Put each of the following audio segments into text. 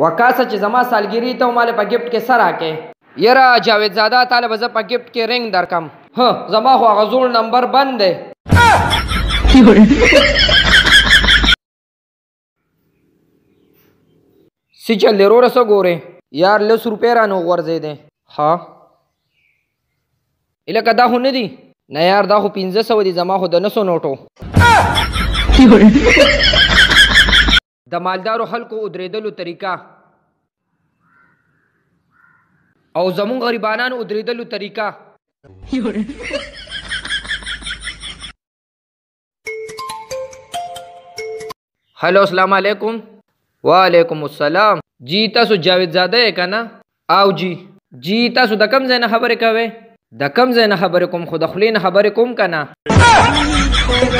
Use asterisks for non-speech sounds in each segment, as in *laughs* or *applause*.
وکاسه چې زما سالګيري ته مال په گیفت کې سره کې یره جاوید زاده طالب ز په گیفت کې رنگ درکم ها زما خو غزول نمبر بند دی سی چل دی رور سو ګوره یار لس روپې را نو ورځې دي ها الکه دا هو نه دي نه یار دا خو 1500 دي زما خو د نسو نوټو د مالدارو خلکو ادریدلو طریقہ او زمون غریبانانو ادریدلو طریقہ هلو السلام علیکم وعلیکم السلام جی تاسو جاوید زاده یې کنه او جی جی تاسو د کم ځای نه خبرې کوئ د کم ځای نه خبرې کوم خو د خولې نه خبرې کوم کنه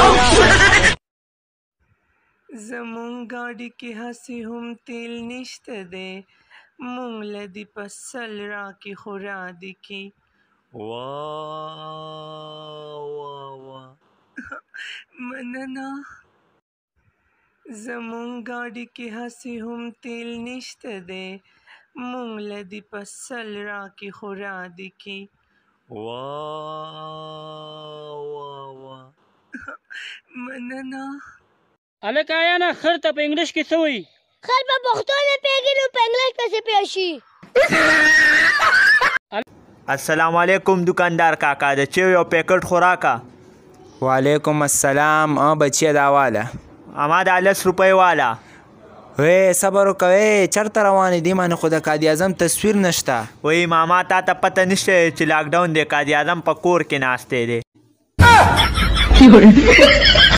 زمونږ ګاډي کې هسې هم تیل نشته دی مونږ له دې په سل راکې خو را دي کې وا وا وا مننه زمونږ ګاډي کې هسې هم تیل نشته دی مونږ له دې په سل راکې خو را دي کې وا وا وا مننه هلکه آیا نه خر ته په انګلیش کې څه وایي خر په پښتو نه پوهېږي نو په انګلیش پسې پوه شي *laughs* السلام علیکم دکاندار کاکا د چیو یو پیکټ خوراکه وعلیکم السلام ا بچیا دا والا اما دا لس روپۍ والا وې صبر وکوې چرته روانې دي مانه خو د قادي اعظم تصویر نشته وې ماما تا ته پته نشته چې لاکډاون دی قادي اعظم په کور کې ناشته دی *laughs*